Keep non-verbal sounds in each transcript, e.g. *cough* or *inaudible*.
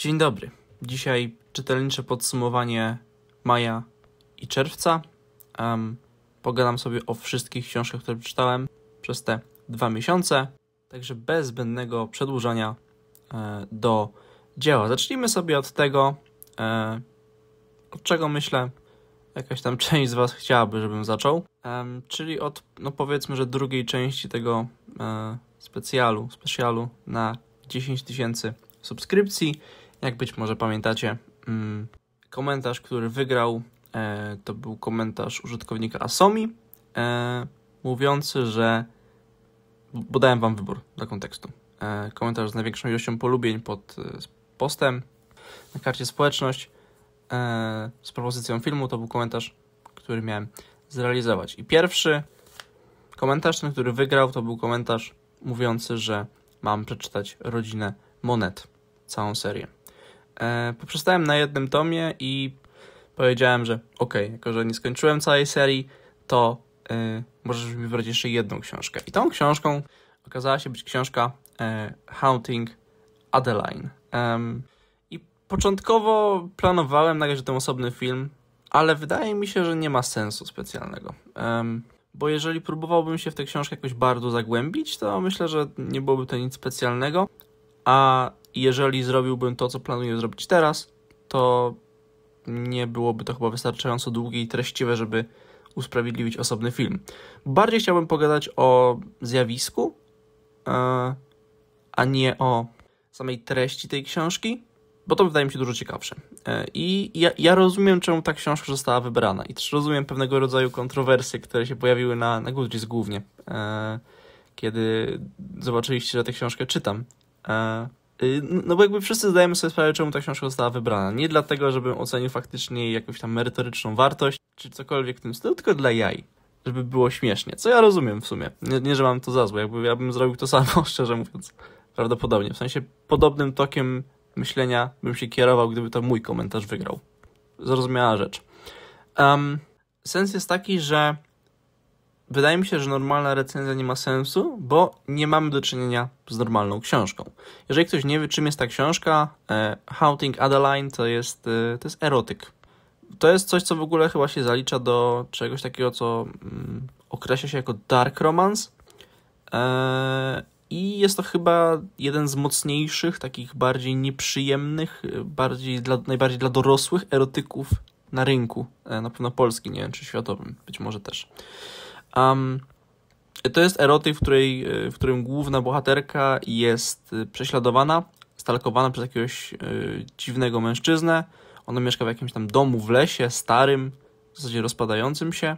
Dzień dobry. Dzisiaj czytelnicze podsumowanie maja i czerwca. Um, pogadam sobie o wszystkich książkach, które przeczytałem przez te dwa miesiące. Także bez zbędnego przedłużania e, do dzieła. Zacznijmy sobie od tego, e, od czego myślę, jakaś tam *laughs* część z Was chciałaby, żebym zaczął. E, czyli od, no powiedzmy, że drugiej części tego e, specjalu, specjalu na 10 tysięcy subskrypcji jak być może pamiętacie, mm, komentarz, który wygrał, e, to był komentarz użytkownika Asomi, e, mówiący, że. Bo dałem wam wybór dla kontekstu. E, komentarz z największą ilością polubień pod postem na karcie społeczność z propozycją filmu to był komentarz, który miałem zrealizować. I pierwszy komentarz, ten, który wygrał, to był komentarz mówiący, że mam przeczytać rodzinę Monet, całą serię. E, poprzestałem na jednym tomie i powiedziałem, że okej, okay, jako że nie skończyłem całej serii, to e, możesz mi wybrać jeszcze jedną książkę. I tą książką okazała się być książka e, Haunting Adeline. I początkowo planowałem nagrać ten osobny film, ale wydaje mi się, że nie ma sensu specjalnego. bo jeżeli próbowałbym się w tę książkę jakoś bardzo zagłębić, to myślę, że nie byłoby to nic specjalnego. A jeżeli zrobiłbym to, co planuję zrobić teraz, to nie byłoby to chyba wystarczająco długie i treściwe, żeby usprawiedliwić osobny film. Bardziej chciałbym pogadać o zjawisku, e, a nie o samej treści tej książki, bo to wydaje mi się dużo ciekawsze. E, I ja, ja rozumiem, czemu ta książka została wybrana i też rozumiem pewnego rodzaju kontrowersje, które się pojawiły na, na Goodreads głównie, e, kiedy zobaczyliście, że tę książkę czytam. Y, no bo jakby wszyscy zdajemy sobie sprawę, czemu ta książka została wybrana. Nie dlatego, żebym ocenił faktycznie jakąś tam merytoryczną wartość, czy cokolwiek w tym stylu, tylko dla jaj. Żeby było śmiesznie. Co ja rozumiem w sumie. Nie, nie że mam to za złe. Jakby ja bym zrobił to *laughs* samo, szczerze mówiąc. Prawdopodobnie. W sensie podobnym tokiem myślenia bym się kierował, gdyby to mój komentarz wygrał. Zrozumiała rzecz. Um, sens jest taki, że wydaje mi się, że normalna recenzja nie ma sensu, bo nie mamy do czynienia z normalną książką. Jeżeli ktoś nie wie, czym jest ta książka, e, Haunting Adeline to jest, e, to jest erotyk. To jest coś, co w ogóle chyba się zalicza do czegoś takiego, co mm, określa się jako dark romance. E, I jest to chyba jeden z mocniejszych, takich bardziej nieprzyjemnych, bardziej dla, najbardziej dla dorosłych erotyków na rynku, na pewno polski, nie wiem, czy światowym, być może też. Um, to jest erotyk, w, której, e, w którym główna bohaterka jest e, prześladowana, stalkowana przez jakiegoś y, dziwnego mężczyznę. Ona mieszka w jakimś tam domu w lesie, starym, w zasadzie rozpadającym się.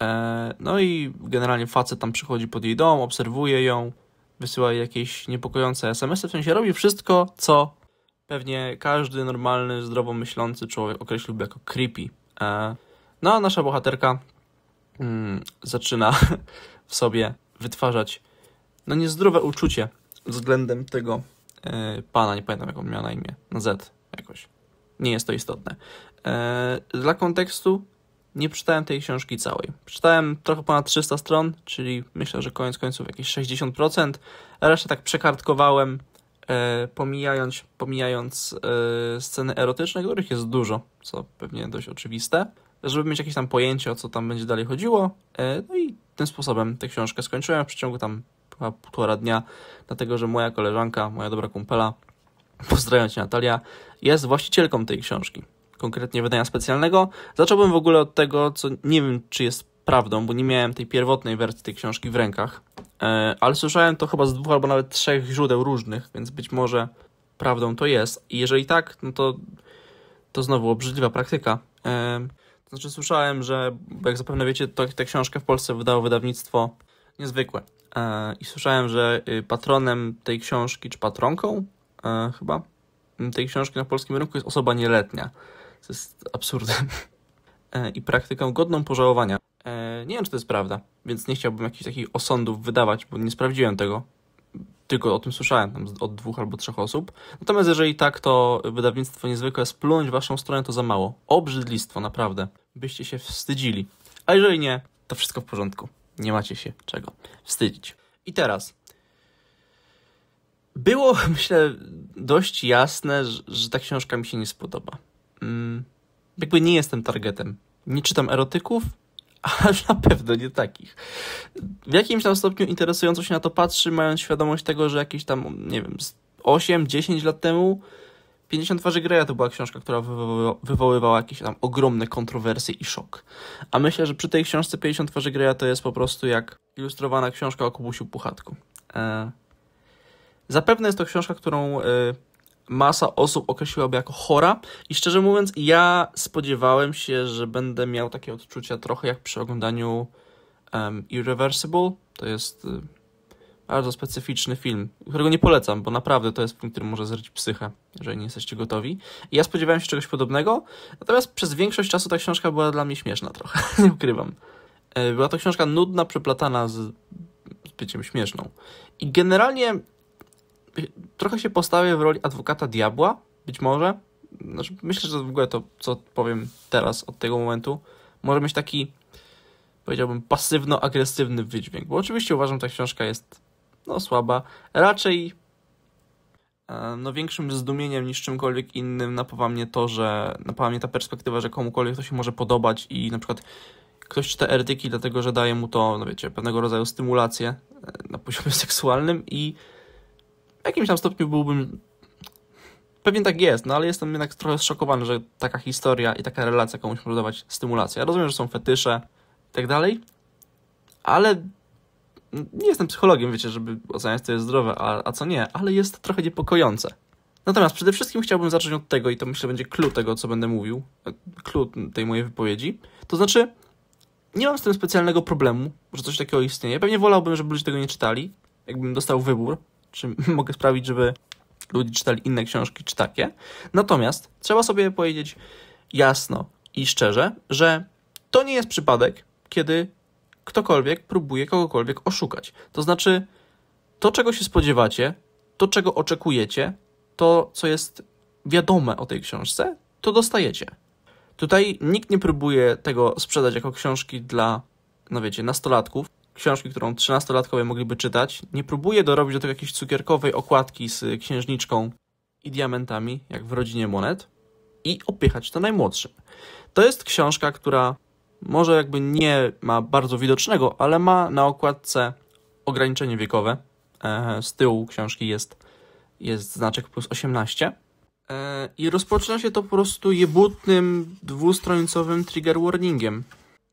E, no i generalnie facet tam przychodzi pod jej dom, obserwuje ją, wysyła jej jakieś niepokojące SMS-y, w sensie robi wszystko, co pewnie każdy normalny, zdrowo myślący człowiek określiłby jako creepy. E, no a nasza bohaterka mm, zaczyna *laughs* w sobie wytwarzać no niezdrowe uczucie względem tego e, pana, nie pamiętam jak on miał na imię, na Z jakoś. Nie jest to istotne. E, dla kontekstu nie przeczytałem tej książki całej. Przeczytałem trochę ponad 300 stron, czyli myślę, że koniec końców jakieś 60%. Resztę tak przekartkowałem, e, pomijając, pomijając e, sceny erotyczne, których jest dużo, co pewnie dość oczywiste żeby mieć jakieś tam pojęcie, o co tam będzie dalej chodziło. E, no i tym sposobem tę książkę skończyłem w przeciągu tam chyba półtora dnia, dlatego że moja koleżanka, moja dobra kumpela, pozdrawiam cię Natalia, jest właścicielką tej książki, konkretnie wydania specjalnego. Zacząłbym w ogóle od tego, co nie wiem, czy jest prawdą, bo nie miałem tej pierwotnej wersji tej książki w rękach, e, ale słyszałem to chyba z dwóch albo nawet trzech źródeł różnych, więc być może prawdą to jest. I jeżeli tak, no to, to znowu obrzydliwa praktyka. E, znaczy słyszałem, że jak zapewne wiecie, to, tę książkę w Polsce wydało wydawnictwo niezwykłe. E, I słyszałem, że y, patronem tej książki, czy patronką e, chyba, tej książki na polskim rynku jest osoba nieletnia. To jest absurdem. *laughs* I praktyką godną pożałowania. E, nie wiem, czy to jest prawda, więc nie chciałbym jakichś takich osądów wydawać, bo nie sprawdziłem tego. Tylko o tym słyszałem od dwóch albo trzech osób. Natomiast jeżeli tak, to wydawnictwo niezwykłe splunąć w waszą stronę to za mało. Obrzydlistwo, naprawdę byście się wstydzili. A jeżeli nie, to wszystko w porządku. Nie macie się czego wstydzić. I teraz. Było, *laughs* myślę, dość jasne, że, że ta książka mi się nie spodoba. Mm, jakby nie jestem targetem. Nie czytam erotyków, ale *laughs* na pewno nie takich. W jakimś tam stopniu interesująco się na to patrzy, mając świadomość tego, że jakieś tam, nie wiem, 8-10 lat temu 50 twarzy Greya to była książka, która wywoływała jakieś tam ogromne kontrowersje i szok. A myślę, że przy tej książce 50 twarzy Greya to jest po prostu jak ilustrowana książka o Kubusiu Puchatku. E... Zapewne jest to książka, którą e, masa osób określiłaby jako chora i szczerze mówiąc ja spodziewałem się, że będę miał takie odczucia trochę jak przy oglądaniu um, Irreversible, to jest... Y, bardzo specyficzny film, którego nie polecam, bo naprawdę to jest film, który może zryć psychę, jeżeli nie jesteście gotowi. I ja spodziewałem się czegoś podobnego, natomiast przez większość czasu ta książka była dla mnie śmieszna trochę, *laughs* nie ukrywam. E, była to książka nudna, przeplatana z byciem śmieszną. I generalnie e, trochę się postawię w roli adwokata diabła, być może. Znaczy, myślę, że w ogóle to, co powiem teraz, od tego momentu, może mieć taki, powiedziałbym, pasywno-agresywny wydźwięk. Bo oczywiście uważam, że ta książka jest no słaba. Raczej e, no większym zdumieniem niż czymkolwiek innym napawa mnie to, że napawa mnie ta perspektywa, że komukolwiek to się może podobać i na przykład ktoś czyta erytyki dlatego, że daje mu to, no wiecie, pewnego rodzaju stymulację e, na poziomie *laughs* seksualnym i w jakimś tam stopniu byłbym Pewnie tak jest, no ale jestem jednak trochę zszokowany, że taka historia i taka relacja komuś może dawać stymulację. Ja rozumiem, że są fetysze i tak dalej, ale nie jestem psychologiem, wiecie, żeby oceniać, co jest zdrowe, a, a co nie, ale jest trochę niepokojące. Natomiast przede wszystkim chciałbym zacząć od tego, i to myślę będzie clue tego, co będę mówił, clue e, tej mojej wypowiedzi. To znaczy, nie mam z tym specjalnego problemu, że coś takiego istnieje. Pewnie wolałbym, żeby ludzie tego nie czytali, jakbym dostał wybór, czy *laughs* mogę sprawić, żeby ludzie czytali inne książki, czy takie. Natomiast trzeba sobie powiedzieć jasno i szczerze, że to nie jest przypadek, kiedy ktokolwiek próbuje kogokolwiek oszukać. To znaczy, to czego się spodziewacie, to czego oczekujecie, to co jest wiadome o tej książce, to dostajecie. Tutaj nikt nie próbuje tego sprzedać jako książki dla, no wiecie, nastolatków, książki, którą trzynastolatkowie mogliby czytać. Nie próbuje dorobić do tego jakiejś cukierkowej okładki z księżniczką i diamentami, jak w Rodzinie Monet, i opiechać to najmłodszym. To jest książka, która może jakby nie ma bardzo widocznego, ale ma na okładce ograniczenie wiekowe. E, z tyłu książki jest, jest znaczek plus 18. E, I rozpoczyna się to po prostu jebutnym, dwustronicowym trigger warningiem.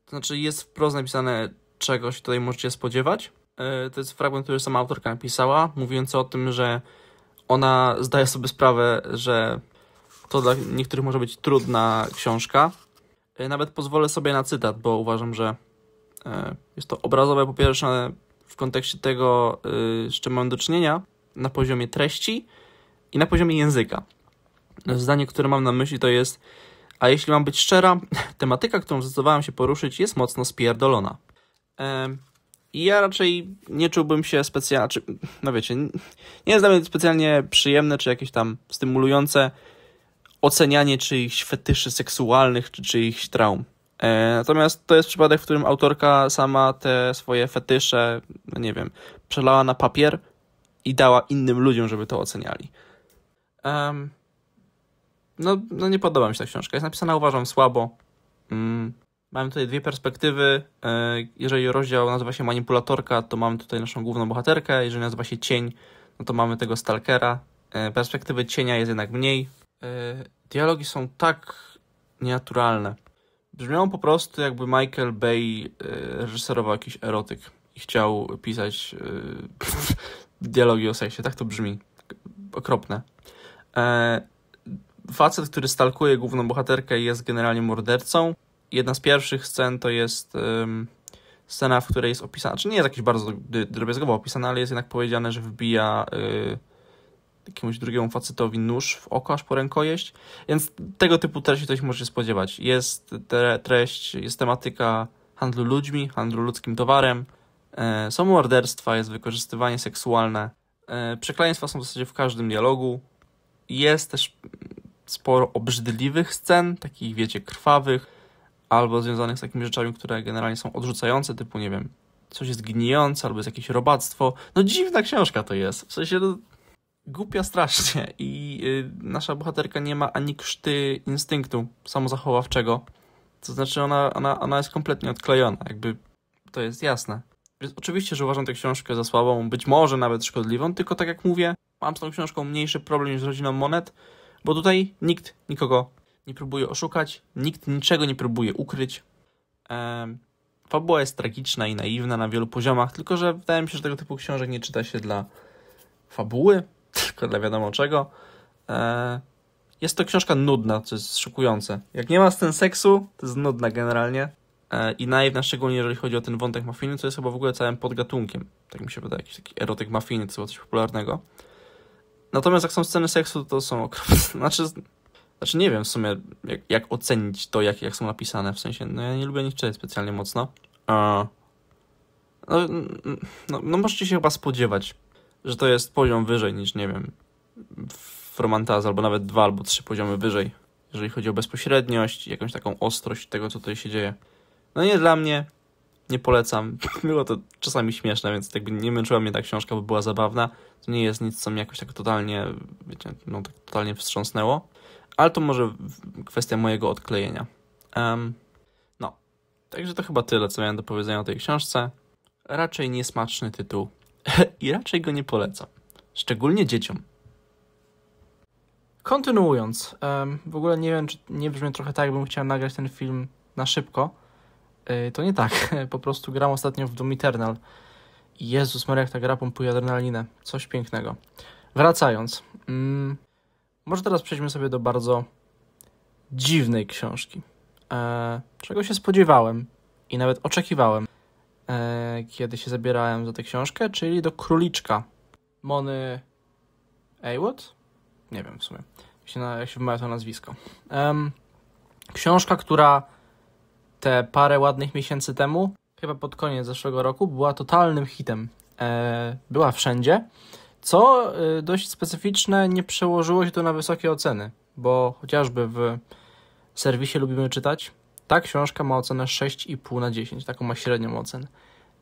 To znaczy jest wprost napisane, czego się tutaj możecie spodziewać. E, to jest fragment, który sama autorka napisała, mówiąc o tym, że ona zdaje sobie sprawę, że to dla niektórych może być trudna książka, Y, nawet pozwolę sobie na cytat, bo uważam, że y, jest to obrazowe po pierwsze w kontekście tego, y, z czym mam do czynienia na poziomie treści i na poziomie języka. Zdanie, które mam na myśli, to jest: A jeśli mam być szczera, *laughs* tematyka, którą zdecydowałem się poruszyć, jest mocno spierdolona. I ja raczej nie czułbym się specjalnie, znaczy, no wiecie, nie jest dla mnie specjalnie przyjemne czy jakieś tam stymulujące ocenianie czyichś fetyszy seksualnych czy czyichś traum. E, natomiast to jest przypadek, w którym autorka sama te swoje fetysze, no nie wiem, przelała na papier i dała innym ludziom, żeby to oceniali. Um, no, no, nie podoba mi się ta książka. Jest napisana, uważam, słabo. Mm. Mamy tutaj dwie perspektywy. E, jeżeli rozdział nazywa się Manipulatorka, to mamy tutaj naszą główną bohaterkę. Jeżeli nazywa się Cień, no to mamy tego Stalkera. E, perspektywy cienia jest jednak mniej. Y, dialogi są tak nienaturalne. Brzmią po prostu jakby Michael Bay y, reżyserował jakiś erotyk i chciał pisać y, *laughs* dialogi o seksie. Tak to brzmi. Okropne. E, facet, który stalkuje główną bohaterkę jest generalnie mordercą. Jedna z pierwszych scen to jest scena, w której jest opisana, czy znaczy nie jest jakiś bardzo drobiazgowo opisana, ale jest jednak powiedziane, że wbija jakiemuś drugiemu facetowi nóż w oko aż po rękojeść, więc tego typu treści ktoś może się spodziewać. Jest treść, jest tematyka handlu ludźmi, handlu ludzkim towarem, e, są morderstwa, jest wykorzystywanie seksualne, e, przekleństwa są w zasadzie w każdym dialogu, jest też sporo obrzydliwych scen, takich wiecie, krwawych, albo związanych z takimi rzeczami, które generalnie są odrzucające, typu nie wiem, coś jest gnijące, albo jest jakieś robactwo. No dziwna książka to jest. W sensie no, głupia strasznie i y, nasza bohaterka nie ma ani krzty instynktu samozachowawczego. To znaczy ona, ona, ona jest kompletnie odklejona, jakby to jest jasne. Więc oczywiście, że uważam tę książkę za słabą, być może nawet szkodliwą, tylko tak jak mówię, mam z tą książką mniejszy problem niż z rodziną Monet, bo tutaj nikt nikogo nie próbuje oszukać, nikt niczego nie próbuje ukryć. Ehm, fabuła jest tragiczna i naiwna na wielu poziomach, tylko że wydaje mi się, że tego typu książek nie czyta się dla fabuły, tylko dla wiadomo czego. E, jest to książka nudna, co jest szokujące. Jak nie ma scen seksu, to jest nudna generalnie. E, I naiwna, szczególnie jeżeli chodzi o ten wątek mafijny, co jest chyba w ogóle całym podgatunkiem. Tak mi się wydaje, jakiś taki erotyk mafijny, co coś popularnego. Natomiast jak są sceny seksu, to są okropne. *laughs* Znaczy, znaczy nie wiem w sumie, jak, jak ocenić to, jak, jak są napisane. W sensie, no ja nie lubię nich czytać specjalnie mocno. No, no, no możecie się chyba spodziewać że to jest poziom wyżej niż, nie wiem, Fromantaz, albo nawet dwa albo trzy poziomy wyżej, jeżeli chodzi o bezpośredniość, jakąś taką ostrość tego, co tutaj się dzieje. No nie dla mnie, nie polecam. *laughs* Było to czasami śmieszne, więc jakby nie męczyła mnie ta książka, bo była zabawna. To nie jest nic, co mnie jakoś tak totalnie, wiecie, no tak totalnie wstrząsnęło. Ale to może kwestia mojego odklejenia. Um, no, także to chyba tyle, co miałem do powiedzenia o tej książce. Raczej niesmaczny tytuł *laughs* i raczej go nie polecam, szczególnie dzieciom. Kontynuując, w ogóle nie wiem, czy nie brzmi trochę tak, jakbym chciał nagrać ten film na szybko. E, to nie tak, *laughs* po prostu gram ostatnio w Doom Eternal. Jezus Maria, jak ta gra pompuje adrenalinę. Coś pięknego. Wracając, mm, może teraz przejdźmy sobie do bardzo dziwnej książki. E, czego się spodziewałem i nawet oczekiwałem. E, kiedy się zabierałem za tę książkę, czyli do Króliczka Mony Aywood? Nie wiem w sumie, jak się, jak się wymawia to nazwisko. Um, książka, która te parę ładnych miesięcy temu, chyba pod koniec zeszłego roku, była totalnym hitem. E, była wszędzie, co e, dość specyficzne nie przełożyło się to na wysokie oceny, bo chociażby w serwisie Lubimy Czytać, ta książka ma ocenę 6,5 na 10, taką ma średnią ocenę.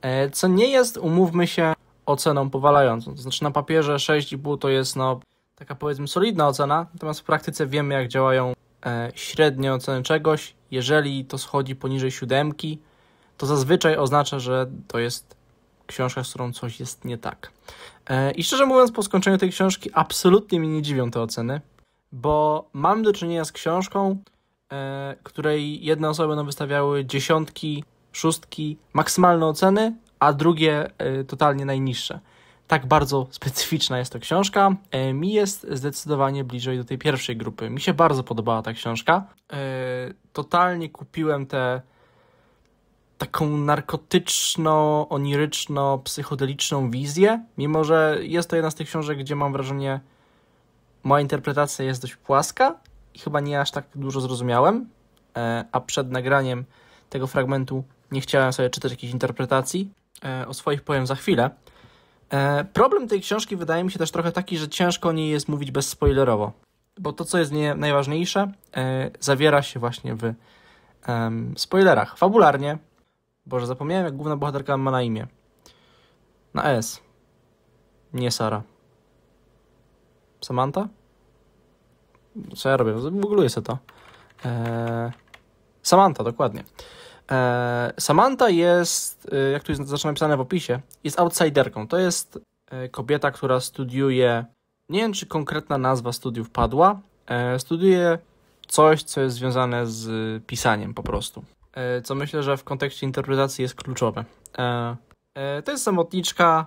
E, co nie jest, umówmy się, oceną powalającą. To znaczy na papierze 6,5 to jest no, taka powiedzmy solidna ocena, natomiast w praktyce wiemy jak działają e, średnie oceny czegoś. Jeżeli to schodzi poniżej siódemki, to zazwyczaj oznacza, że to jest książka, z którą coś jest nie tak. E, I szczerze mówiąc, po skończeniu tej książki absolutnie mnie nie dziwią te oceny, bo mam do czynienia z książką, E, której jedne osoby będą wystawiały dziesiątki, szóstki, maksymalne oceny, a drugie e, totalnie najniższe. Tak bardzo specyficzna jest to książka. E, mi jest zdecydowanie bliżej do tej pierwszej grupy. Mi się bardzo podobała ta książka. Totalnie kupiłem tę taką narkotyczną, oniryczną, psychodeliczną wizję, mimo że jest to jedna z tych książek, gdzie mam wrażenie, moja interpretacja jest dość płaska, i chyba nie aż tak dużo zrozumiałem, e, a przed nagraniem tego fragmentu nie chciałem sobie czytać jakichś interpretacji. E, o swoich powiem za chwilę. E, problem tej książki wydaje mi się też trochę taki, że ciężko o niej jest mówić bezspoilerowo, bo to, co jest nie najważniejsze, zawiera się właśnie w spoilerach. Fabularnie, Boże, zapomniałem, jak główna bohaterka ma na imię. Na S. Nie Sara. Samantha? Co ja robię? Googluję sobie to. Eee, Samantha, dokładnie. Eee, Samantha jest, e, jak tu jest zaczyna napisane w opisie, jest outsiderką. To jest e, kobieta, która studiuje, nie wiem czy konkretna nazwa studiów padła, e, studiuje coś, co jest związane z pisaniem po prostu. E, co myślę, że w kontekście interpretacji jest kluczowe. E, e to jest samotniczka,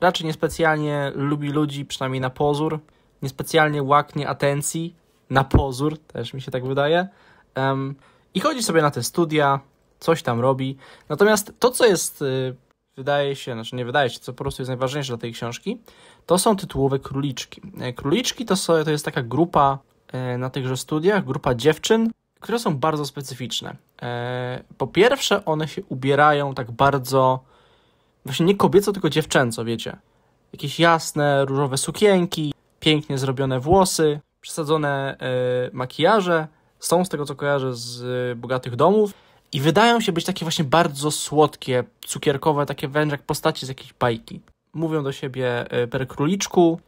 raczej niespecjalnie lubi ludzi, przynajmniej na pozór niespecjalnie łaknie atencji, na pozór, też mi się tak wydaje. Um, I chodzi sobie na te studia, coś tam robi. Natomiast to, co jest, y, wydaje się, znaczy nie wydaje się, co po prostu jest najważniejsze dla tej książki, to są tytułowe króliczki. E, króliczki to, są to jest taka grupa e, na tychże studiach, grupa dziewczyn, które są bardzo specyficzne. E, po pierwsze, one się ubierają tak bardzo, właśnie nie kobieco, tylko dziewczęco, wiecie. Jakieś jasne, różowe sukienki, pięknie zrobione włosy, przesadzone e, makijaże, są z tego co kojarzę z e, bogatych domów i wydają się być takie właśnie bardzo słodkie, cukierkowe, takie wręcz jak postaci z jakiejś bajki. Mówią do siebie e, per króliczku.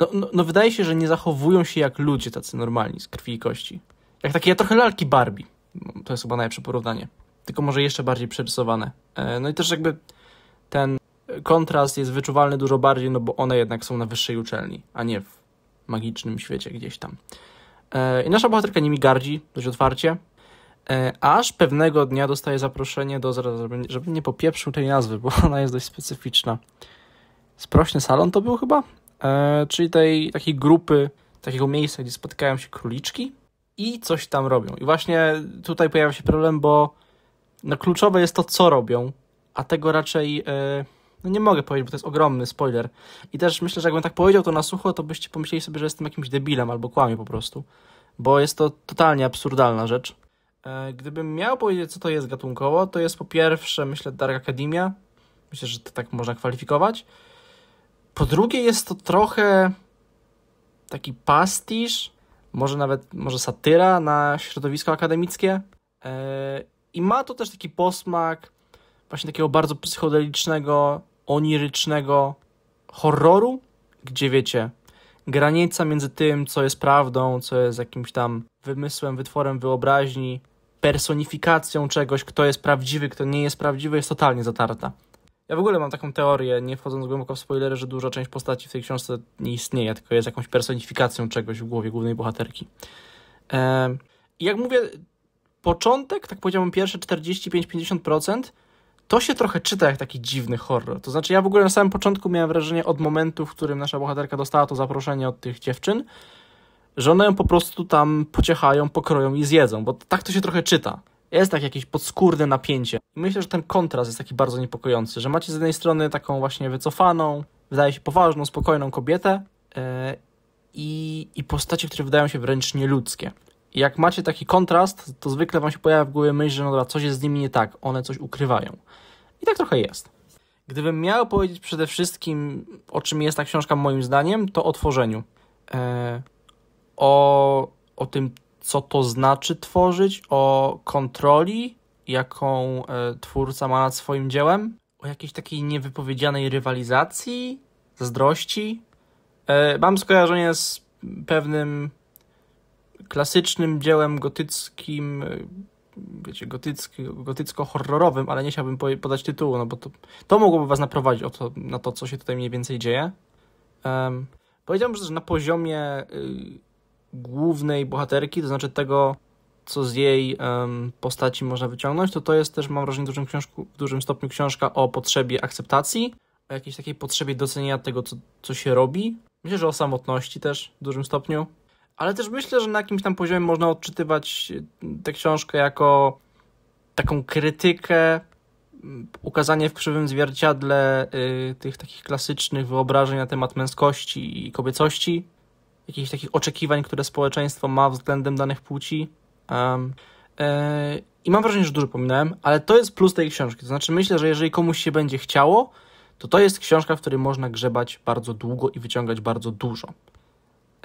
No, no, no, wydaje się, że nie zachowują się jak ludzie tacy normalni z krwi i kości. Jak takie trochę lalki Barbie. To jest chyba najlepsze porównanie. Tylko może jeszcze bardziej przerysowane. No i też jakby ten kontrast jest wyczuwalny dużo bardziej, no bo one jednak są na wyższej uczelni, a nie w magicznym świecie gdzieś tam. E, I nasza bohaterka nimi gardzi dość otwarcie, e, aż pewnego dnia dostaje zaproszenie do, żeby nie popieprzył tej nazwy, bo *laughs* ona jest dość specyficzna. Sprośny salon to był chyba? E, czyli tej takiej grupy, takiego miejsca, gdzie spotykają się króliczki i coś tam robią. I właśnie tutaj pojawia się problem, bo no, kluczowe jest to, co robią, a tego raczej... Yy, no nie mogę powiedzieć, bo to jest ogromny spoiler. I też myślę, że jakbym tak powiedział to na sucho, to byście pomyśleli sobie, że jestem jakimś debilem albo kłamie po prostu. Bo jest to totalnie absurdalna rzecz. E, gdybym miał powiedzieć, co to jest gatunkowo, to jest po pierwsze, myślę, Dark Academia. Myślę, że to tak można kwalifikować. Po drugie, jest to trochę taki pastisz, może nawet może satyra na środowisko akademickie. E, I ma to też taki posmak właśnie takiego bardzo psychodelicznego, onirycznego horroru, gdzie wiecie, granica między tym, co jest prawdą, co jest jakimś tam wymysłem, wytworem wyobraźni, personifikacją czegoś, kto jest prawdziwy, kto nie jest prawdziwy, jest totalnie zatarta. Ja w ogóle mam taką teorię, nie wchodząc głęboko w spoilery, że duża część postaci w tej książce nie istnieje, tylko jest jakąś personifikacją czegoś w głowie głównej bohaterki. I jak mówię, początek, tak powiedziałbym, pierwsze 45-50% to się trochę czyta jak taki dziwny horror. To znaczy, ja w ogóle na samym początku miałem wrażenie od momentu, w którym nasza bohaterka dostała to zaproszenie od tych dziewczyn, że one ją po prostu tam pociechają, pokroją i zjedzą, bo tak to się trochę czyta. Jest tak jakieś podskórne napięcie. myślę, że ten kontrast jest taki bardzo niepokojący, że macie z jednej strony taką właśnie wycofaną, wydaje się poważną, spokojną kobietę yy, i, i postacie, które wydają się wręcz nieludzkie jak macie taki kontrast, to zwykle wam się pojawia w głowie myśl, że no dobra, coś jest z nimi nie tak, one coś ukrywają. I tak trochę jest. Gdybym miał powiedzieć przede wszystkim, o czym jest ta książka moim zdaniem, to o tworzeniu. E, o, o tym, co to znaczy tworzyć, o kontroli, jaką e, twórca ma nad swoim dziełem, o jakiejś takiej niewypowiedzianej rywalizacji, zazdrości. E, mam skojarzenie z pewnym klasycznym dziełem gotyckim, y, wiecie, gotycki, gotycko-horrorowym, ale nie chciałbym podać tytułu, no bo to, to mogłoby was naprowadzić o to, na to, co się tutaj mniej więcej dzieje. Um, powiedziałbym, że na poziomie y, głównej bohaterki, to znaczy tego, co z jej um, postaci można wyciągnąć, to to jest też, mam wrażenie, w dużym, książku, w dużym stopniu książka o potrzebie akceptacji, o jakiejś takiej potrzebie docenienia tego, co, co się robi. Myślę, że o samotności też w dużym stopniu ale też myślę, że na jakimś tam poziomie można odczytywać e, tę książkę jako taką krytykę, ukazanie w krzywym zwierciadle e, tych takich klasycznych wyobrażeń na temat męskości i kobiecości, jakichś takich oczekiwań, które społeczeństwo ma względem danych płci. Um, I mam wrażenie, że dużo pominąłem, ale to jest plus tej książki. To znaczy, myślę, że jeżeli komuś się będzie chciało, to to jest książka, w której można grzebać bardzo długo i wyciągać bardzo dużo.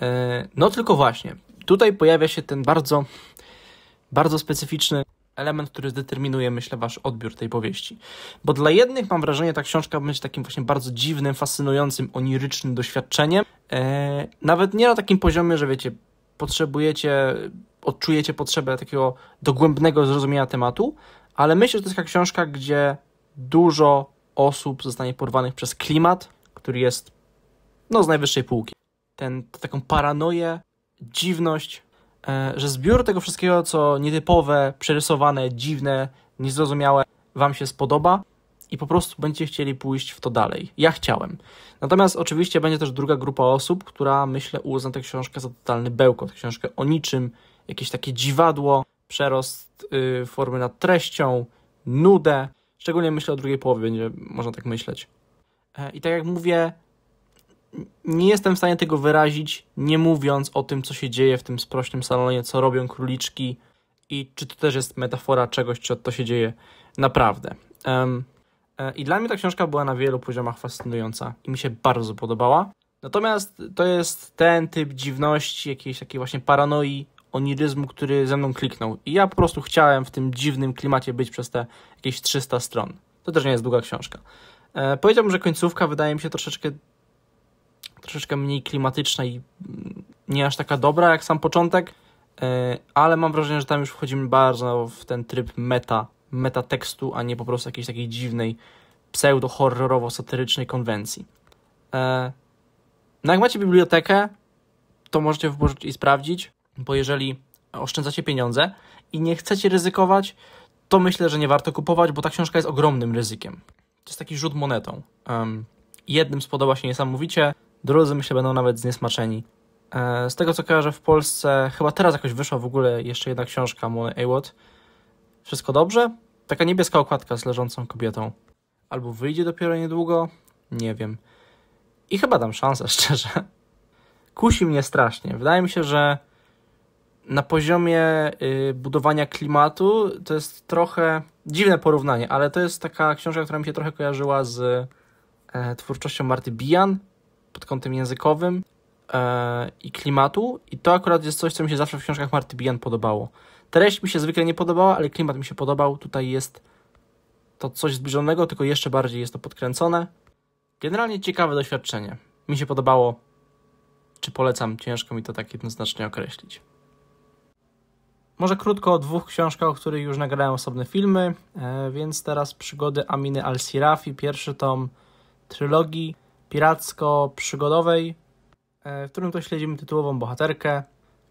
E, no tylko właśnie, tutaj pojawia się ten bardzo, bardzo specyficzny element, który zdeterminuje, myślę, wasz odbiór tej powieści. Bo dla jednych mam wrażenie, ta książka będzie takim właśnie bardzo dziwnym, fascynującym, onirycznym doświadczeniem. E, nawet nie na takim poziomie, że wiecie, potrzebujecie, odczujecie potrzebę takiego dogłębnego zrozumienia tematu, ale myślę, że to jest taka książka, gdzie dużo osób zostanie porwanych przez klimat, który jest no, z najwyższej półki ten, taką paranoję, dziwność, e, że zbiór tego wszystkiego, co nietypowe, przerysowane, dziwne, niezrozumiałe, wam się spodoba i po prostu będziecie chcieli pójść w to dalej. Ja chciałem. Natomiast oczywiście będzie też druga grupa osób, która myślę uzna tę książkę za totalny bełkot, książkę o niczym, jakieś takie dziwadło, przerost yy, formy nad treścią, nudę. Szczególnie myślę o drugiej połowie, będzie można tak myśleć. E, I tak jak mówię, nie jestem w stanie tego wyrazić, nie mówiąc o tym, co się dzieje w tym sprośnym salonie, co robią króliczki i czy to też jest metafora czegoś, czy to się dzieje naprawdę. Um, I dla mnie ta książka była na wielu poziomach fascynująca i mi się bardzo podobała. Natomiast to jest ten typ dziwności, jakiejś takiej właśnie paranoi, oniryzmu, który ze mną kliknął. I ja po prostu chciałem w tym dziwnym klimacie być przez te jakieś 300 stron. To też nie jest długa książka. E, powiedziałbym, że końcówka wydaje mi się troszeczkę troszeczkę mniej klimatyczna i mm, nie aż taka dobra jak sam początek, e, ale mam wrażenie, że tam już wchodzimy bardzo w ten tryb meta, meta tekstu, a nie po prostu jakiejś takiej dziwnej, pseudo-horrorowo-satyrycznej konwencji. E, no jak macie bibliotekę, to możecie włożyć i sprawdzić, bo jeżeli oszczędzacie pieniądze i nie chcecie ryzykować, to myślę, że nie warto kupować, bo ta książka jest ogromnym ryzykiem. To jest taki rzut monetą. Um, jednym spodoba się niesamowicie, Drudzy myślę będą nawet zniesmaczeni. E, z tego co kojarzę w Polsce, chyba teraz jakoś wyszła w ogóle jeszcze jedna książka Mony Awot. Wszystko dobrze? Taka niebieska okładka z leżącą kobietą. Albo wyjdzie dopiero niedługo? Nie wiem. I chyba dam szansę, *laughs* szczerze. Kusi mnie strasznie. Wydaje mi się, że na poziomie y, budowania klimatu to jest trochę dziwne porównanie, ale to jest taka książka, która mi się trochę kojarzyła z e, twórczością Marty Bian pod kątem językowym e, i klimatu i to akurat jest coś, co mi się zawsze w książkach Marty Bian podobało. Treść mi się zwykle nie podobała, ale klimat mi się podobał. Tutaj jest to coś zbliżonego, tylko jeszcze bardziej jest to podkręcone. Generalnie ciekawe doświadczenie. Mi się podobało. Czy polecam? Ciężko mi to tak jednoznacznie określić. Może krótko o dwóch książkach, o których już nagrałem osobne filmy, e, więc teraz przygody Aminy al-Sirafi, pierwszy tom trylogii piracko-przygodowej, e, w którym to śledzimy tytułową bohaterkę,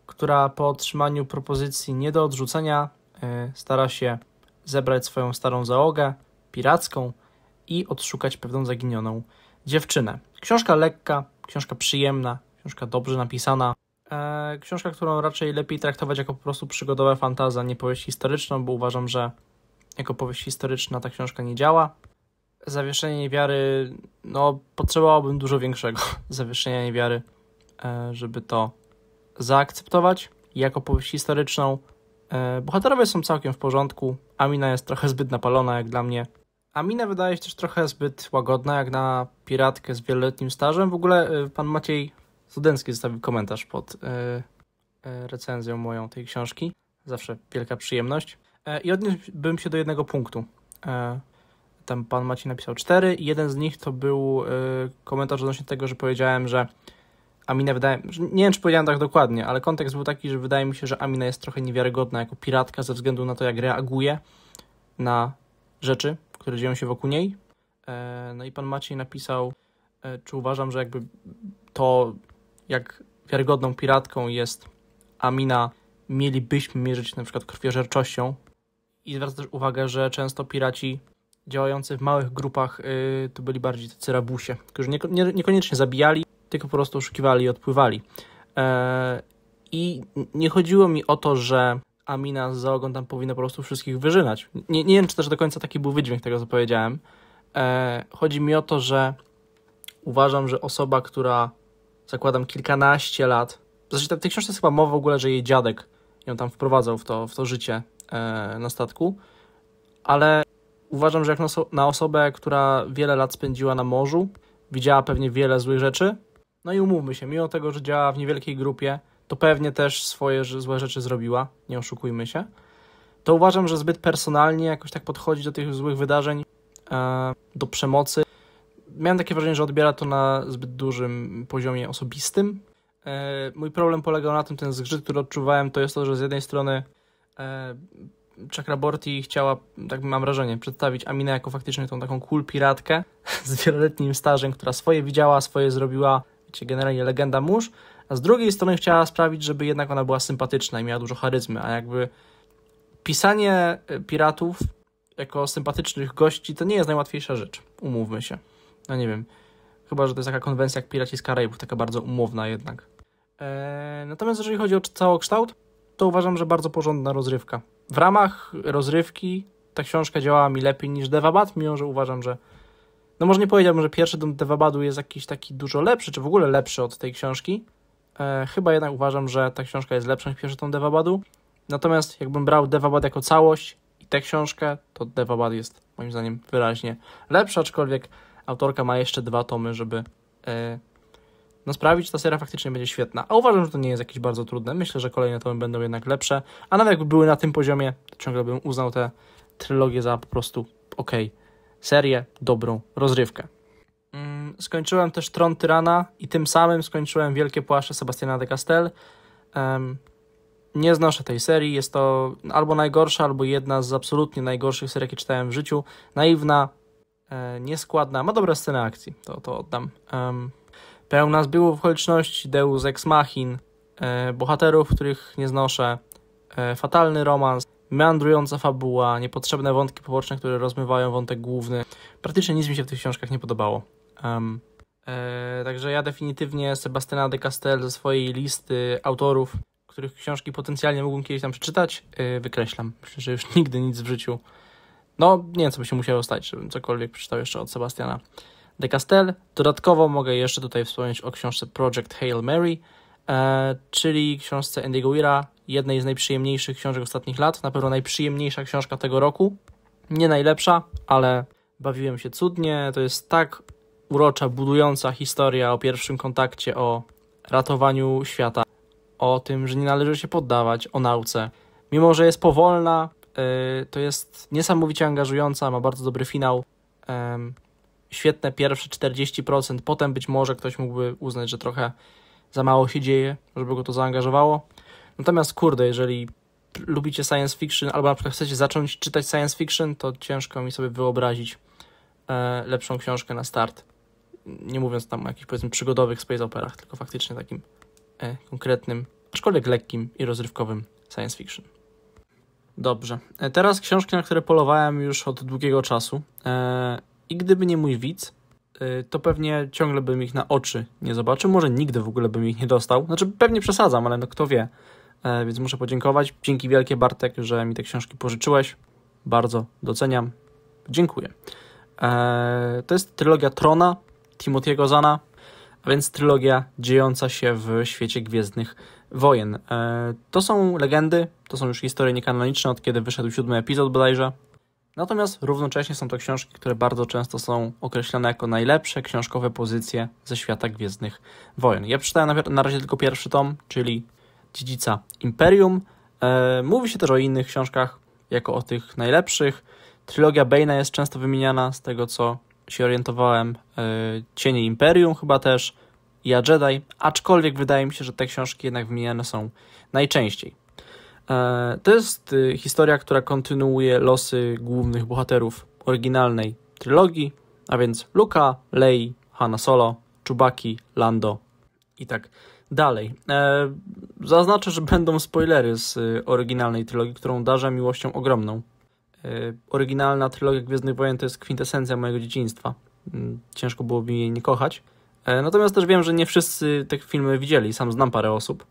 która po otrzymaniu propozycji nie do odrzucenia e, stara się zebrać swoją starą załogę piracką i odszukać pewną zaginioną dziewczynę. Książka lekka, książka przyjemna, książka dobrze napisana. E, książka, którą raczej lepiej traktować jako po prostu przygodowa fantazja, nie powieść historyczną, bo uważam, że jako powieść historyczna ta książka nie działa zawieszenie niewiary, no potrzebowałbym dużo większego *laughs* zawieszenia niewiary, e, żeby to zaakceptować jako powieść historyczną. E, bohaterowie są całkiem w porządku, Amina jest trochę zbyt napalona jak dla mnie. Amina wydaje się też trochę zbyt łagodna jak na piratkę z wieloletnim stażem. W ogóle e, pan Maciej Studencki zostawił komentarz pod recenzją moją tej książki. Zawsze wielka przyjemność. I odniósłbym się do jednego punktu tam pan Maciej napisał cztery i jeden z nich to był y, komentarz odnośnie tego, że powiedziałem, że Amina wydaje, nie wiem czy powiedziałem tak dokładnie, ale kontekst był taki, że wydaje mi się, że Amina jest trochę niewiarygodna jako piratka ze względu na to, jak reaguje na rzeczy, które dzieją się wokół niej. E, no i pan Maciej napisał, e, czy uważam, że jakby to, jak wiarygodną piratką jest Amina, mielibyśmy mierzyć na przykład krwiożerczością. I zwraca też uwagę, że często piraci działający w małych grupach y, to byli bardziej tacy rabusie, którzy nie, nie, niekoniecznie zabijali, tylko po prostu oszukiwali i odpływali. E, I nie chodziło mi o to, że Amina z załogą tam powinna po prostu wszystkich wyżynać. Nie, nie wiem, czy też do końca taki był wydźwięk tego, co powiedziałem. E, chodzi mi o to, że uważam, że osoba, która zakładam kilkanaście lat, w zasadzie ta, tej książce jest chyba mowa w ogóle, że jej dziadek ją tam wprowadzał w to, w to życie e, na statku, ale uważam, że jak na osobę, która wiele lat spędziła na morzu, widziała pewnie wiele złych rzeczy, no i umówmy się, mimo tego, że działa w niewielkiej grupie, to pewnie też swoje złe rzeczy zrobiła, nie oszukujmy się, to uważam, że zbyt personalnie jakoś tak podchodzi do tych złych wydarzeń, e, do przemocy. Miałem takie wrażenie, że odbiera to na zbyt dużym poziomie osobistym. E, mój problem polegał na tym, ten zgrzyt, który odczuwałem, to jest to, że z jednej strony e, Chakraborty chciała, tak mam wrażenie, przedstawić Aminę jako faktycznie tą taką cool piratkę *laughs* z wieloletnim stażem, która swoje widziała, swoje zrobiła, wiecie, generalnie legenda mórz, a z drugiej strony chciała sprawić, żeby jednak ona była sympatyczna i miała dużo charyzmy, a jakby pisanie e, piratów jako sympatycznych gości to nie jest najłatwiejsza rzecz, umówmy się. No nie wiem, chyba, że to jest taka konwencja jak Piraci z Karaibów, taka bardzo umowna jednak. Eee, natomiast jeżeli chodzi o całokształt, to uważam, że bardzo porządna rozrywka w ramach rozrywki ta książka działała mi lepiej niż Devabad, mimo że uważam, że no może nie powiedziałbym, że pierwszy dom Devabadu jest jakiś taki dużo lepszy, czy w ogóle lepszy od tej książki. E, chyba jednak uważam, że ta książka jest lepsza niż pierwszy dom Devabadu. Natomiast jakbym brał Devabad jako całość i tę książkę, to Devabad jest moim zdaniem wyraźnie lepszy. aczkolwiek autorka ma jeszcze dwa tomy, żeby e, no, sprawić, ta seria faktycznie będzie świetna. A uważam, że to nie jest jakieś bardzo trudne. Myślę, że kolejne tomy będą jednak lepsze, a nawet jakby były na tym poziomie, to ciągle bym uznał tę trylogię za po prostu ok, serię, dobrą rozrywkę. Mm, skończyłem też Tron Tyrana i tym samym skończyłem Wielkie Płaszcze Sebastiana de Castel. Um, nie znoszę tej serii, jest to albo najgorsza, albo jedna z absolutnie najgorszych serii, jakie czytałem w życiu. Naiwna, e, nieskładna, ma dobre sceny akcji, to, to oddam. Um, Pełna zbiór okoliczności Deus Ex Machin, e, bohaterów, których nie znoszę, e, fatalny romans, meandrująca fabuła, niepotrzebne wątki poboczne, które rozmywają wątek główny. Praktycznie nic mi się w tych książkach nie podobało. Um, e, także ja definitywnie Sebastiana de Castel ze swojej listy autorów, których książki potencjalnie mógłbym kiedyś tam przeczytać, e, wykreślam. Myślę, że już nigdy nic w życiu. No, nie wiem, co by się musiało stać, żebym cokolwiek przeczytał jeszcze od Sebastiana de Castel. Dodatkowo mogę jeszcze tutaj wspomnieć o książce Project Hail Mary, e, czyli książce Andy'ego Weira, jednej z najprzyjemniejszych książek ostatnich lat, na pewno najprzyjemniejsza książka tego roku. Nie najlepsza, ale bawiłem się cudnie. To jest tak urocza, budująca historia o pierwszym kontakcie, o ratowaniu świata, o tym, że nie należy się poddawać, o nauce. Mimo, że jest powolna, e, to jest niesamowicie angażująca, ma bardzo dobry finał świetne pierwsze 40%, potem być może ktoś mógłby uznać, że trochę za mało się dzieje, żeby go to zaangażowało. Natomiast kurde, jeżeli lubicie science fiction, albo na przykład chcecie zacząć czytać science fiction, to ciężko mi sobie wyobrazić e, lepszą książkę na start. Nie mówiąc tam o jakichś powiedzmy przygodowych space operach, tylko faktycznie takim e, konkretnym, aczkolwiek lekkim i rozrywkowym science fiction. Dobrze. E, teraz książki, na które polowałem już od długiego czasu. E, i gdyby nie mój widz, y, to pewnie ciągle bym ich na oczy nie zobaczył. Może nigdy w ogóle bym ich nie dostał. Znaczy, pewnie przesadzam, ale no kto wie. E, więc muszę podziękować. Dzięki wielkie, Bartek, że mi te książki pożyczyłeś. Bardzo doceniam. Dziękuję. E, to jest trylogia Trona Timothy'ego Zana, a więc trylogia dziejąca się w świecie Gwiezdnych Wojen. E, to są legendy, to są już historie niekanoniczne, od kiedy wyszedł siódmy epizod bodajże, Natomiast równocześnie są to książki, które bardzo często są określane jako najlepsze książkowe pozycje ze świata Gwiezdnych Wojen. Ja przeczytałem na razie tylko pierwszy tom, czyli Dziedzica Imperium. E, mówi się też o innych książkach jako o tych najlepszych. Trylogia Bane'a jest często wymieniana z tego, co się orientowałem. E, Cienie Imperium chyba też, i ja Jedi, aczkolwiek wydaje mi się, że te książki jednak wymieniane są najczęściej. E, to jest y, historia, która kontynuuje losy głównych bohaterów oryginalnej trylogii, a więc Luka, Lei, Hanna Solo, Chewbacca, Lando i tak dalej. E, zaznaczę, że będą spoilery z y, oryginalnej trylogii, którą darzę miłością ogromną. E, oryginalna trylogia Gwiezdnych Wojen to jest kwintesencja mojego dzieciństwa. Mm, ciężko było mi jej nie kochać. Natomiast też wiem, że nie wszyscy te filmy widzieli. Sam znam parę osób.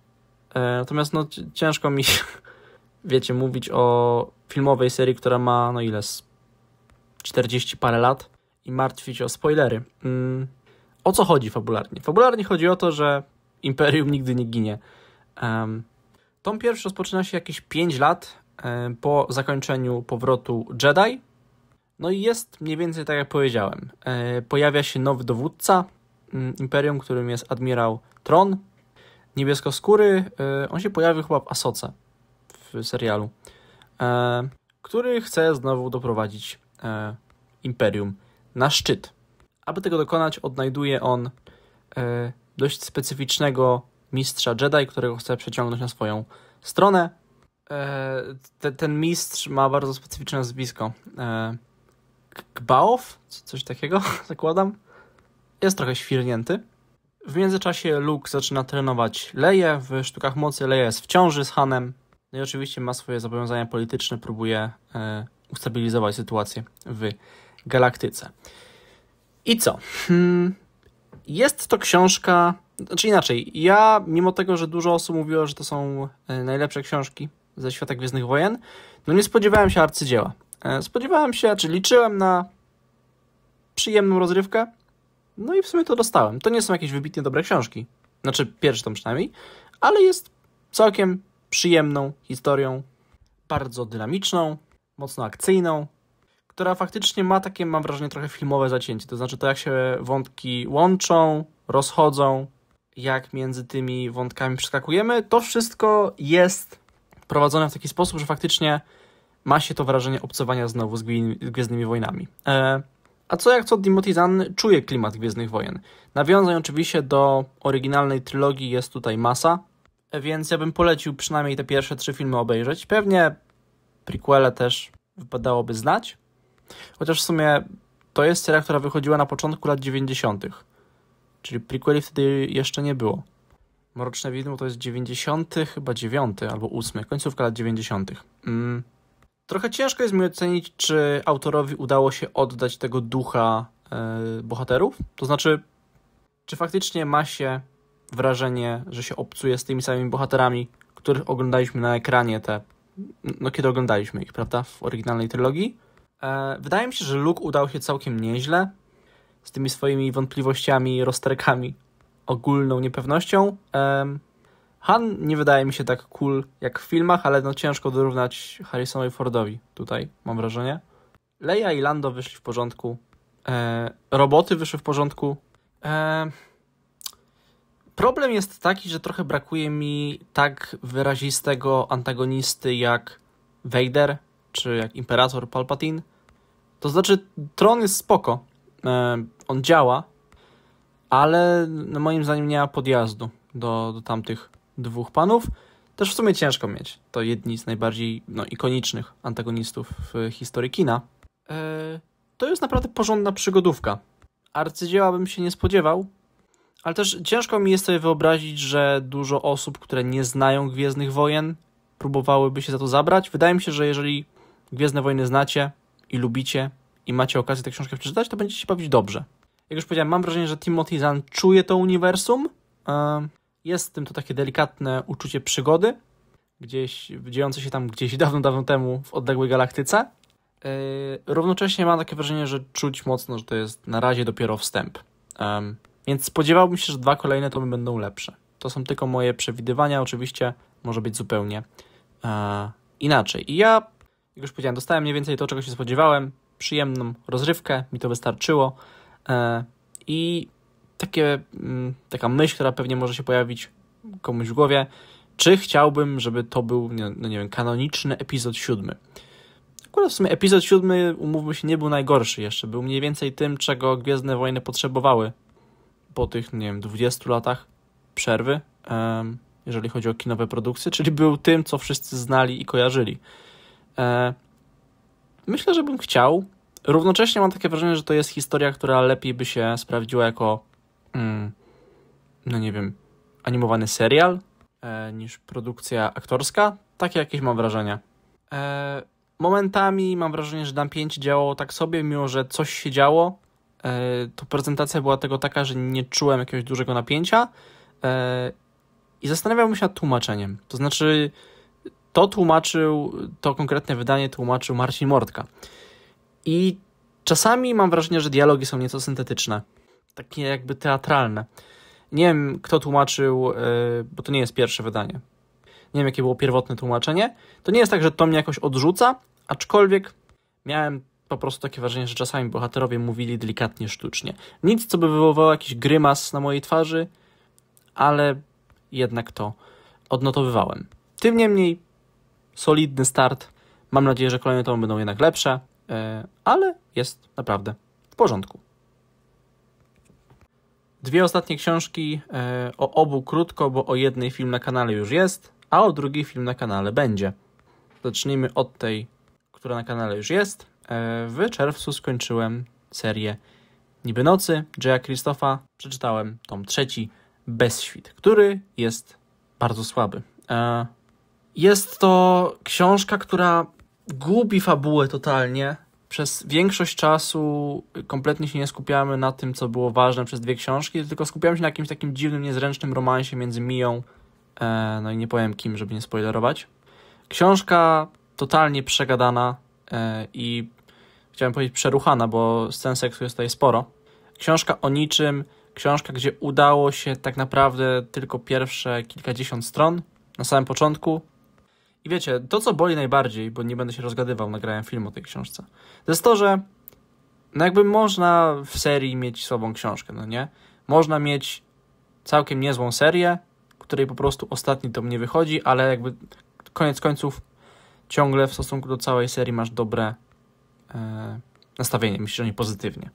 E, natomiast no, ciężko mi, *laughs* wiecie, mówić o filmowej serii, która ma, no ile, 40 parę lat i martwić o spoilery. Mm, o co chodzi fabularnie? Fabularnie chodzi o to, że Imperium nigdy nie ginie. Tom pierwszy rozpoczyna się jakieś 5 lat e, po zakończeniu powrotu Jedi. No i jest mniej więcej tak jak powiedziałem. E, pojawia się nowy dowódca mm, Imperium, którym jest admirał Tron, niebieskoskóry, e, on się pojawił chyba w Asoce, w serialu, e, który chce znowu doprowadzić e, imperium na szczyt. Aby tego dokonać, odnajduje on dość specyficznego mistrza Jedi, którego chce przeciągnąć na swoją stronę. ten mistrz ma bardzo specyficzne nazwisko. Gbaof? Coś takiego, *laughs* zakładam. Jest trochę świrnięty w międzyczasie Luke zaczyna trenować Leję w sztukach mocy. Leja jest w ciąży z Hanem. No i oczywiście ma swoje zobowiązania polityczne, próbuje e, ustabilizować sytuację w galaktyce. I co? Hmm. Jest to książka, znaczy inaczej, ja mimo tego, że dużo osób mówiło, że to są e, najlepsze książki ze świata Gwiezdnych Wojen, no nie spodziewałem się arcydzieła. E, spodziewałem się, czy liczyłem na przyjemną rozrywkę, no i w sumie to dostałem. To nie są jakieś wybitnie dobre książki. Znaczy, pierwszą przynajmniej, ale jest całkiem przyjemną historią, bardzo dynamiczną, mocno akcyjną, która faktycznie ma takie, mam wrażenie, trochę filmowe zacięcie. To znaczy, to jak się wątki łączą, rozchodzą, jak między tymi wątkami przeskakujemy, to wszystko jest prowadzone w taki sposób, że faktycznie ma się to wrażenie obcowania znowu z Gwiezdnymi Wojnami. E, a co jak co Dimotizan czuje klimat Gwiezdnych Wojen? Nawiązań oczywiście do oryginalnej trylogii jest tutaj masa, więc ja bym polecił przynajmniej te pierwsze trzy filmy obejrzeć. Pewnie prequele też wypadałoby znać, chociaż w sumie to jest seria, która wychodziła na początku lat 90., czyli prequeli wtedy jeszcze nie było. Mroczne Widmo to jest 90., chyba 9 albo 8, końcówka lat 90. Mm. Trochę ciężko jest mi ocenić, czy autorowi udało się oddać tego ducha e, bohaterów. To znaczy, czy faktycznie ma się wrażenie, że się obcuje z tymi samymi bohaterami, których oglądaliśmy na ekranie te, no kiedy oglądaliśmy ich, prawda, w oryginalnej trylogii. E, wydaje mi się, że Luke udał się całkiem nieźle z tymi swoimi wątpliwościami, rozterkami, ogólną niepewnością. E, Han nie wydaje mi się tak cool jak w filmach, ale no ciężko dorównać Harrisonowi Fordowi tutaj, mam wrażenie. Leia i Lando wyszli w porządku. E, roboty wyszły w porządku. E, problem jest taki, że trochę brakuje mi tak wyrazistego antagonisty jak Vader czy jak Imperator Palpatine. To znaczy, tron jest spoko. E, on działa, ale no moim zdaniem nie ma podjazdu do, do tamtych dwóch panów, też w sumie ciężko mieć. To jedni z najbardziej no, ikonicznych antagonistów w historii kina. E, to jest naprawdę porządna przygodówka. Arcydzieła bym się nie spodziewał, ale też ciężko mi jest sobie wyobrazić, że dużo osób, które nie znają Gwiezdnych Wojen, próbowałyby się za to zabrać. Wydaje mi się, że jeżeli Gwiezdne Wojny znacie i lubicie i macie okazję tę książkę przeczytać, to będziecie się bawić dobrze. Jak już powiedziałem, mam wrażenie, że Timothy Zahn czuje to uniwersum, e, jest w tym to takie delikatne uczucie przygody, gdzieś dziejące się tam gdzieś *laughs* dawno, dawno temu w odległej galaktyce. Yy, równocześnie mam takie wrażenie, że czuć mocno, że to jest na razie dopiero wstęp. więc spodziewałbym się, że dwa kolejne to będą lepsze. To są tylko moje przewidywania, oczywiście może być zupełnie e, inaczej. I ja, jak już powiedziałem, dostałem mniej więcej to, czego się spodziewałem. Przyjemną rozrywkę, mi to wystarczyło. E, I takie, mm, taka myśl, która pewnie może się pojawić komuś w głowie, czy chciałbym, żeby to był, no nie wiem, kanoniczny epizod siódmy. Akurat w sumie epizod siódmy, umówmy się, nie był najgorszy jeszcze. Był mniej więcej tym, czego Gwiezdne Wojny potrzebowały po tych, nie wiem, 20 latach przerwy, jeżeli chodzi o kinowe produkcje, czyli był tym, co wszyscy znali i kojarzyli. E, myślę, że bym chciał. Równocześnie mam takie wrażenie, że to jest historia, która lepiej by się sprawdziła jako mm, no nie wiem, animowany serial e, niż produkcja aktorska. Takie jakieś mam wrażenie. E, momentami mam wrażenie, że Dam 5 działało tak sobie, mimo że coś się działo, e, to prezentacja była tego taka, że nie czułem jakiegoś dużego napięcia e, i zastanawiałem się nad tłumaczeniem. To znaczy, to tłumaczył, to konkretne wydanie tłumaczył Marcin Mordka. I czasami mam wrażenie, że dialogi są nieco syntetyczne takie jakby teatralne. Nie wiem, kto tłumaczył, e, bo to nie jest pierwsze wydanie. Nie wiem, jakie było pierwotne tłumaczenie. To nie jest tak, że to mnie jakoś odrzuca, aczkolwiek miałem po prostu takie wrażenie, że czasami bohaterowie mówili delikatnie sztucznie. Nic, co by wywoływało jakiś grymas na mojej twarzy, ale jednak to odnotowywałem. Tym niemniej solidny start. Mam nadzieję, że kolejne tomy będą jednak lepsze, e, ale jest naprawdę w porządku. Dwie ostatnie książki, e, o obu krótko, bo o jednej film na kanale już jest, a o drugiej film na kanale będzie. Zacznijmy od tej, która na kanale już jest. E, w czerwcu skończyłem serię Niby Nocy Jaya Christofa Przeczytałem tom trzeci, Bez Świt, który jest bardzo słaby. E, jest to książka, która gubi fabułę totalnie przez większość czasu kompletnie się nie skupiamy na tym, co było ważne przez dwie książki, tylko skupiamy się na jakimś takim dziwnym, niezręcznym romansie między Miją, e, no i nie powiem kim, żeby nie spoilerować. Książka totalnie przegadana e, i chciałem powiedzieć przeruchana, bo scen seksu jest tutaj sporo. Książka o niczym, książka, gdzie udało się tak naprawdę tylko pierwsze kilkadziesiąt stron na samym początku, i wiecie, to co boli najbardziej, bo nie będę się rozgadywał, nagrałem film o tej książce, to jest to, że no jakby można w serii mieć słabą książkę, no nie? Można mieć całkiem niezłą serię, której po prostu ostatni tom nie wychodzi, ale jakby koniec końców ciągle w stosunku do całej serii masz dobre e, nastawienie, myślisz o niej pozytywnie.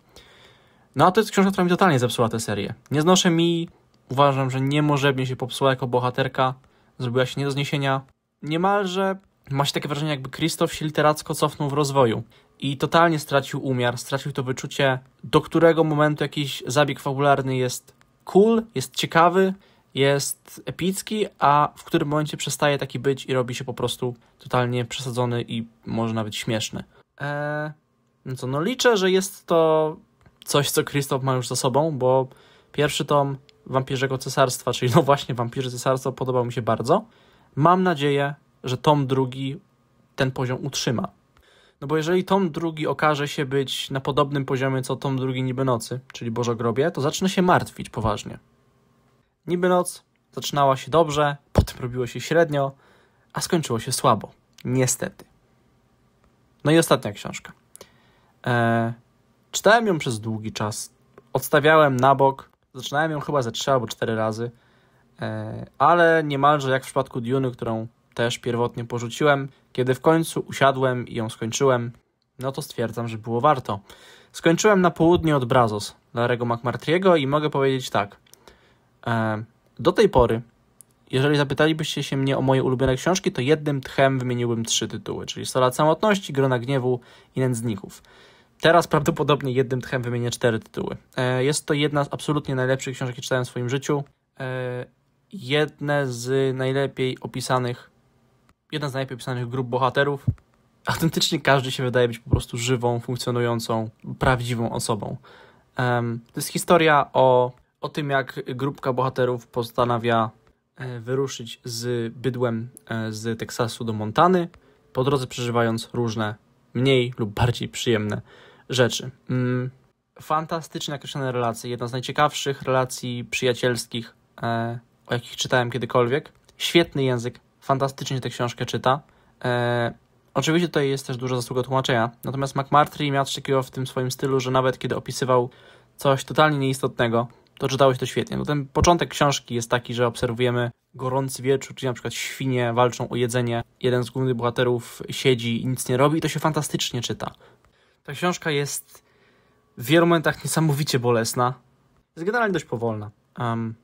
No a to jest książka, która mi totalnie zepsuła tę serię. Nie znoszę mi, uważam, że nie może mnie się popsuła jako bohaterka, zrobiła się nie do zniesienia, niemalże ma się takie wrażenie, jakby Krzysztof się literacko cofnął w rozwoju i totalnie stracił umiar, stracił to wyczucie, do którego momentu jakiś zabieg fabularny jest cool, jest ciekawy, jest epicki, a w którym momencie przestaje taki być i robi się po prostu totalnie przesadzony i może nawet śmieszny. Eee, no co, no liczę, że jest to coś, co Krzysztof ma już za sobą, bo pierwszy tom Wampirzego Cesarstwa, czyli no właśnie Wampirze Cesarstwo podobał mi się bardzo. Mam nadzieję, że tom drugi ten poziom utrzyma. No bo jeżeli tom drugi okaże się być na podobnym poziomie co tom drugi Niby Nocy, czyli Bożogrobie, to zacznę się martwić poważnie. Niby Noc zaczynała się dobrze, potem robiło się średnio, a skończyło się słabo. Niestety. No i ostatnia książka. Eee, czytałem ją przez długi czas. Odstawiałem na bok. Zaczynałem ją chyba ze trzy albo cztery razy. E, ale niemalże jak w przypadku Duny, którą też pierwotnie porzuciłem, kiedy w końcu usiadłem i ją skończyłem, no to stwierdzam, że było warto. Skończyłem na południe od Brazos, Larego McMartriego i mogę powiedzieć tak. E, do tej pory, jeżeli zapytalibyście się mnie o moje ulubione książki, to jednym tchem wymieniłbym trzy tytuły, czyli Stola samotności, Grona gniewu i Nędzników. Teraz prawdopodobnie jednym tchem wymienię cztery tytuły. E, jest to jedna z absolutnie najlepszych książek, jakie czytałem w swoim życiu jedne z najlepiej opisanych, jedna z najlepiej opisanych grup bohaterów. Autentycznie każdy się wydaje być po prostu żywą, funkcjonującą, prawdziwą osobą. Um, to jest historia o, o tym, jak grupka bohaterów postanawia e, wyruszyć z bydłem e, z Teksasu do Montany, po drodze przeżywając różne mniej lub bardziej przyjemne rzeczy. Um, fantastycznie określone relacje, jedna z najciekawszych relacji przyjacielskich, e, o jakich czytałem kiedykolwiek. Świetny język, fantastycznie tę książkę czyta. E, oczywiście tutaj jest też duża zasługa tłumaczenia, natomiast McMartry miał coś takiego w tym swoim stylu, że nawet kiedy opisywał coś totalnie nieistotnego, to czytałeś to świetnie. No ten początek książki jest taki, że obserwujemy gorący wieczór, czyli na przykład świnie walczą o jedzenie. Jeden z głównych bohaterów siedzi i nic nie robi i to się fantastycznie czyta. Ta książka jest w wielu momentach niesamowicie bolesna. Jest generalnie dość powolna. Um,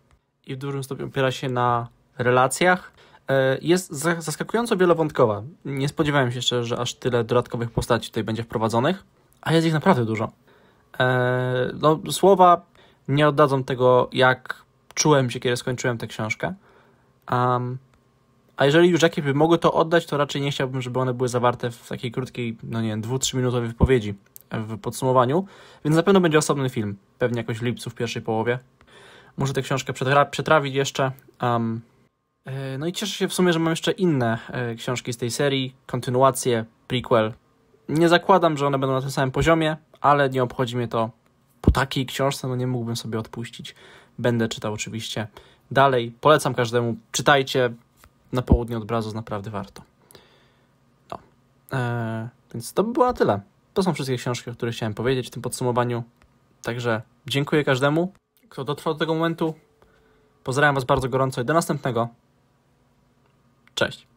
i w dużym stopniu opiera się na relacjach, e, jest zaskakująco wielowątkowa. Nie spodziewałem się jeszcze, że aż tyle dodatkowych postaci tutaj będzie wprowadzonych, a jest ich naprawdę dużo. E, no, słowa nie oddadzą tego, jak czułem się, kiedy skończyłem tę książkę. Um, a jeżeli już jakieś by mogły to oddać, to raczej nie chciałbym, żeby one były zawarte w takiej krótkiej, no nie wiem, dwu, trzyminutowej wypowiedzi w podsumowaniu, więc na pewno będzie osobny film, pewnie jakoś w lipcu w pierwszej połowie, muszę tę książkę przetra przetrawić jeszcze. Um, no i cieszę się w sumie, że mam jeszcze inne e, książki z tej serii, kontynuacje, prequel. Nie zakładam, że one będą na tym samym poziomie, ale nie obchodzi mnie to. Po takiej książce no nie mógłbym sobie odpuścić. Będę czytał oczywiście dalej. Polecam każdemu, czytajcie. Na południe od Brazos naprawdę warto. No. Eee, więc to by było na tyle. To są wszystkie książki, o których chciałem powiedzieć w tym podsumowaniu. Także dziękuję każdemu kto tak, dotrwał do tego momentu. Pozdrawiam Was bardzo gorąco i do następnego. Cześć.